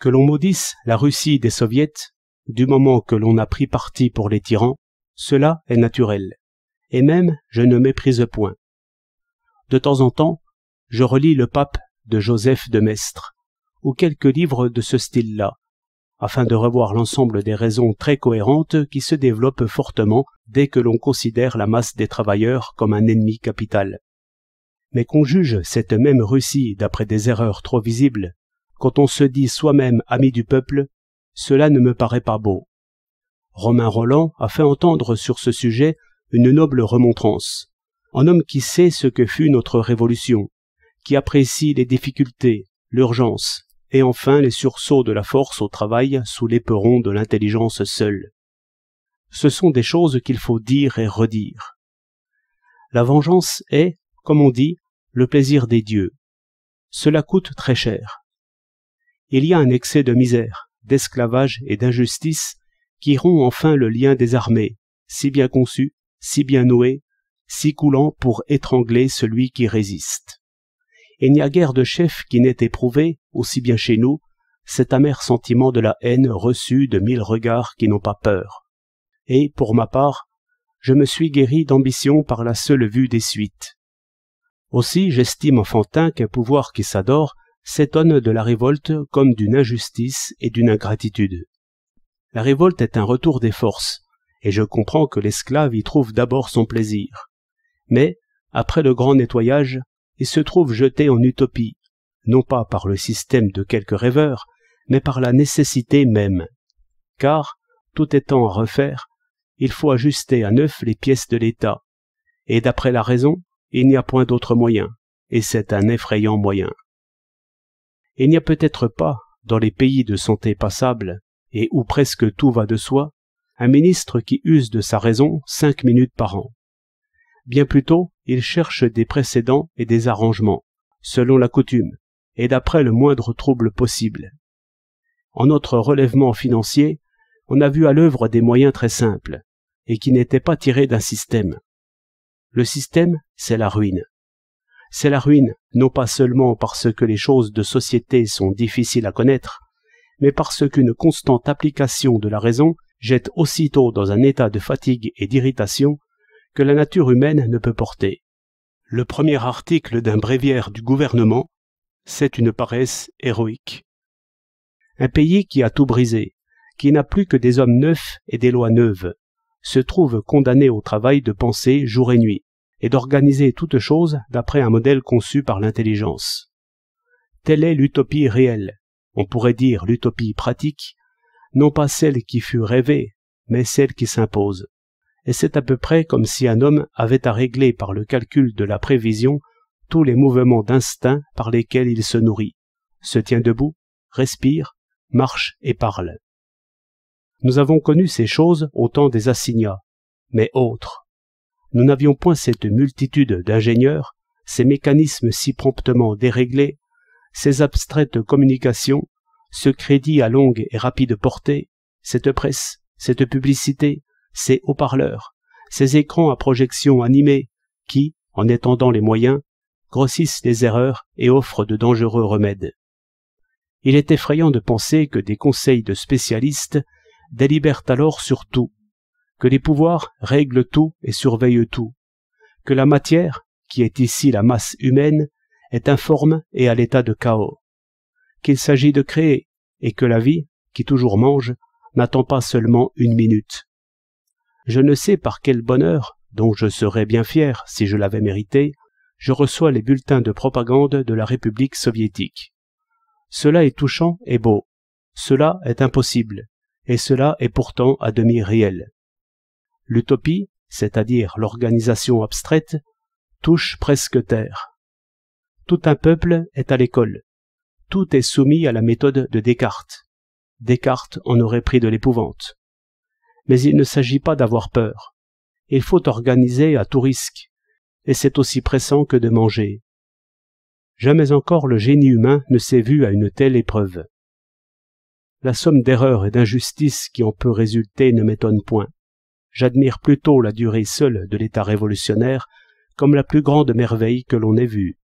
Que l'on maudisse la Russie des soviets, du moment que l'on a pris parti pour les tyrans, cela est naturel. Et même, je ne méprise point. De temps en temps, je relis le pape de Joseph de Maistre, ou quelques livres de ce style-là, afin de revoir l'ensemble des raisons très cohérentes qui se développent fortement dès que l'on considère la masse des travailleurs comme un ennemi capital. Mais qu'on juge cette même Russie d'après des erreurs trop visibles quand on se dit soi-même ami du peuple, cela ne me paraît pas beau. Romain Roland a fait entendre sur ce sujet une noble remontrance. Un homme qui sait ce que fut notre révolution, qui apprécie les difficultés, l'urgence, et enfin les sursauts de la force au travail sous l'éperon de l'intelligence seule. Ce sont des choses qu'il faut dire et redire. La vengeance est, comme on dit, le plaisir des dieux. Cela coûte très cher il y a un excès de misère, d'esclavage et d'injustice qui rompt enfin le lien des armées, si bien conçu, si bien noué, si coulant pour étrangler celui qui résiste. Il n'y a guère de chef qui n'ait éprouvé, aussi bien chez nous, cet amer sentiment de la haine reçu de mille regards qui n'ont pas peur. Et, pour ma part, je me suis guéri d'ambition par la seule vue des suites. Aussi j'estime enfantin qu'un pouvoir qui s'adore s'étonne de la révolte comme d'une injustice et d'une ingratitude. La révolte est un retour des forces, et je comprends que l'esclave y trouve d'abord son plaisir. Mais, après le grand nettoyage, il se trouve jeté en utopie, non pas par le système de quelques rêveurs, mais par la nécessité même. Car, tout étant à refaire, il faut ajuster à neuf les pièces de l'État. Et d'après la raison, il n'y a point d'autre moyen, et c'est un effrayant moyen il n'y a peut-être pas, dans les pays de santé passable, et où presque tout va de soi, un ministre qui use de sa raison cinq minutes par an. Bien plutôt, il cherche des précédents et des arrangements, selon la coutume, et d'après le moindre trouble possible. En notre relèvement financier, on a vu à l'œuvre des moyens très simples, et qui n'étaient pas tirés d'un système. Le système, c'est la ruine c'est la ruine, non pas seulement parce que les choses de société sont difficiles à connaître, mais parce qu'une constante application de la raison jette aussitôt dans un état de fatigue et d'irritation que la nature humaine ne peut porter. Le premier article d'un bréviaire du gouvernement, c'est une paresse héroïque. Un pays qui a tout brisé, qui n'a plus que des hommes neufs et des lois neuves, se trouve condamné au travail de penser jour et nuit et d'organiser toute chose d'après un modèle conçu par l'intelligence. Telle est l'utopie réelle, on pourrait dire l'utopie pratique, non pas celle qui fut rêvée, mais celle qui s'impose. Et c'est à peu près comme si un homme avait à régler par le calcul de la prévision tous les mouvements d'instinct par lesquels il se nourrit, se tient debout, respire, marche et parle. Nous avons connu ces choses au temps des assignats, mais autres, nous n'avions point cette multitude d'ingénieurs, ces mécanismes si promptement déréglés, ces abstraites communications, ce crédit à longue et rapide portée, cette presse, cette publicité, ces haut-parleurs, ces écrans à projection animée qui, en étendant les moyens, grossissent les erreurs et offrent de dangereux remèdes. Il est effrayant de penser que des conseils de spécialistes délibèrent alors sur tout, que les pouvoirs règlent tout et surveillent tout, que la matière, qui est ici la masse humaine, est informe et à l'état de chaos, qu'il s'agit de créer, et que la vie, qui toujours mange, n'attend pas seulement une minute. Je ne sais par quel bonheur, dont je serais bien fier si je l'avais mérité, je reçois les bulletins de propagande de la République soviétique. Cela est touchant et beau, cela est impossible, et cela est pourtant à demi réel. L'utopie, c'est-à-dire l'organisation abstraite, touche presque terre. Tout un peuple est à l'école. Tout est soumis à la méthode de Descartes. Descartes en aurait pris de l'épouvante. Mais il ne s'agit pas d'avoir peur. Il faut organiser à tout risque, et c'est aussi pressant que de manger. Jamais encore le génie humain ne s'est vu à une telle épreuve. La somme d'erreurs et d'injustices qui en peut résulter ne m'étonne point j'admire plutôt la durée seule de l'état révolutionnaire comme la plus grande merveille que l'on ait vue